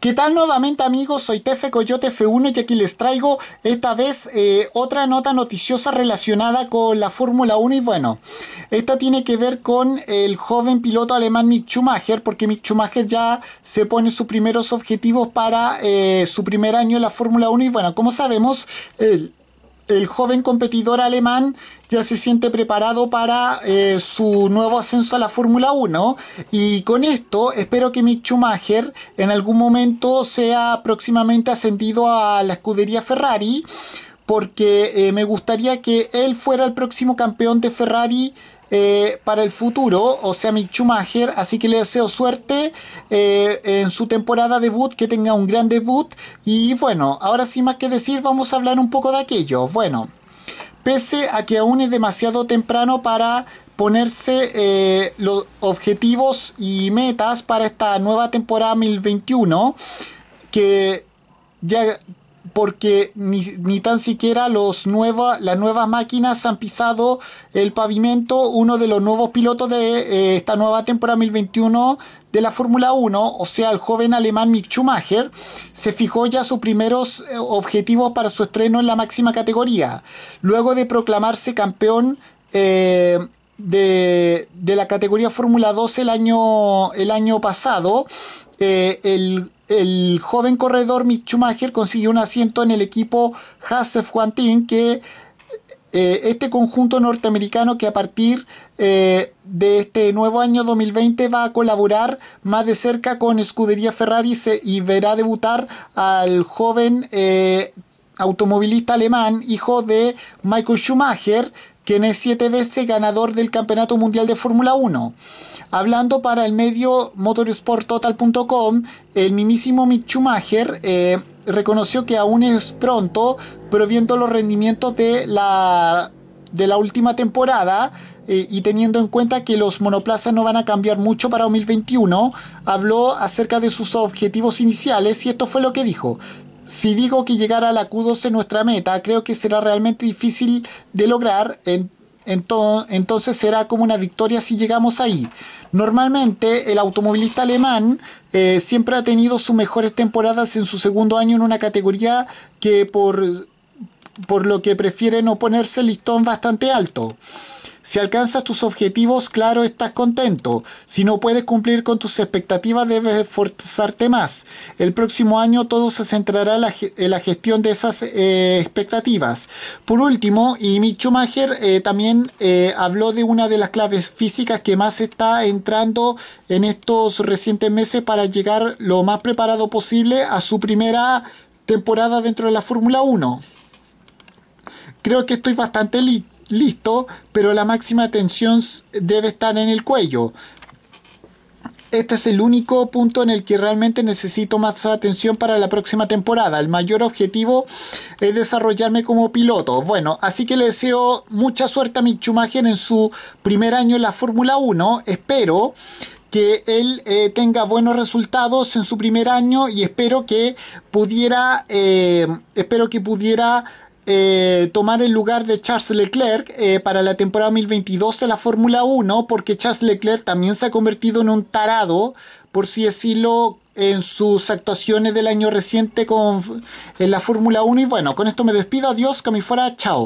¿Qué tal nuevamente amigos? Soy Tefe Coyote F1 y aquí les traigo esta vez eh, otra nota noticiosa relacionada con la Fórmula 1 y bueno, esta tiene que ver con el joven piloto alemán Mick Schumacher porque Mick Schumacher ya se pone sus primeros objetivos para eh, su primer año en la Fórmula 1 y bueno, como sabemos, el el joven competidor alemán ya se siente preparado para eh, su nuevo ascenso a la Fórmula 1 y con esto espero que Mick Schumacher en algún momento sea próximamente ascendido a la escudería Ferrari porque eh, me gustaría que él fuera el próximo campeón de Ferrari eh, para el futuro, o sea, mi Schumacher. Así que le deseo suerte eh, en su temporada debut, que tenga un gran debut. Y bueno, ahora sin más que decir, vamos a hablar un poco de aquello. Bueno, pese a que aún es demasiado temprano para ponerse eh, los objetivos y metas para esta nueva temporada 2021, que ya porque ni, tan siquiera los nueva, las nuevas máquinas han pisado el pavimento. Uno de los nuevos pilotos de eh, esta nueva temporada 2021 de la Fórmula 1, o sea, el joven alemán Mick Schumacher, se fijó ya sus primeros eh, objetivos para su estreno en la máxima categoría. Luego de proclamarse campeón eh, de, la categoría Fórmula 2 el año, el año pasado, eh, el, joven corredor Mick Schumacher consiguió un asiento en el equipo Hasef Juantín, que eh, este conjunto norteamericano que a partir eh, de este nuevo año 2020 va a colaborar más de cerca con Escudería Ferrari y verá debutar al joven automovilista alemán, hijo de Michael Schumacher, quien es siete veces ganador del Campeonato Mundial de Fórmula 1. Hablando para el medio motorsporttotal.com, el mismísimo Mick Schumacher eh, reconoció que aún es pronto, pero viendo los rendimientos de la, de la última temporada, eh, y teniendo en cuenta que los monoplazas no van a cambiar mucho para 2021, habló acerca de sus objetivos iniciales y esto fue lo que dijo si digo que llegar a la Q12 nuestra meta, creo que será realmente difícil de lograr. entonces será como una victoria si llegamos ahí. Normalmente el automovilista alemán eh, siempre ha tenido sus mejores temporadas en su segundo año en una categoría que por, por lo que prefiere no ponerse listón bastante alto. Si alcanzas tus objetivos, claro, estás contento. Si no puedes cumplir con tus expectativas, debes esforzarte más. El próximo año todo se centrará en la, gestión de esas eh, expectativas. Por último, y micho Schumacher eh, también eh, habló de una de las claves físicas que más está entrando en estos recientes meses para llegar lo más preparado posible a su primera temporada dentro de la Fórmula 1. Creo que estoy bastante listo listo, pero la máxima atención debe estar en el cuello. Este es el único punto en el que realmente necesito más atención para la próxima temporada. El mayor objetivo es desarrollarme como piloto. Bueno, así que le deseo mucha suerte a mi en su primer año en la Fórmula 1. Espero que él eh, tenga buenos resultados en su primer año y espero que pudiera eh, espero que pudiera eh, tomar el lugar de Charles Leclerc eh, para la temporada 2022 de la Fórmula 1, porque Charles Leclerc también se ha convertido en un tarado, por si decirlo, en sus actuaciones del año reciente con, en la Fórmula 1. Y bueno, con esto me despido, adiós, que me fuera, chao.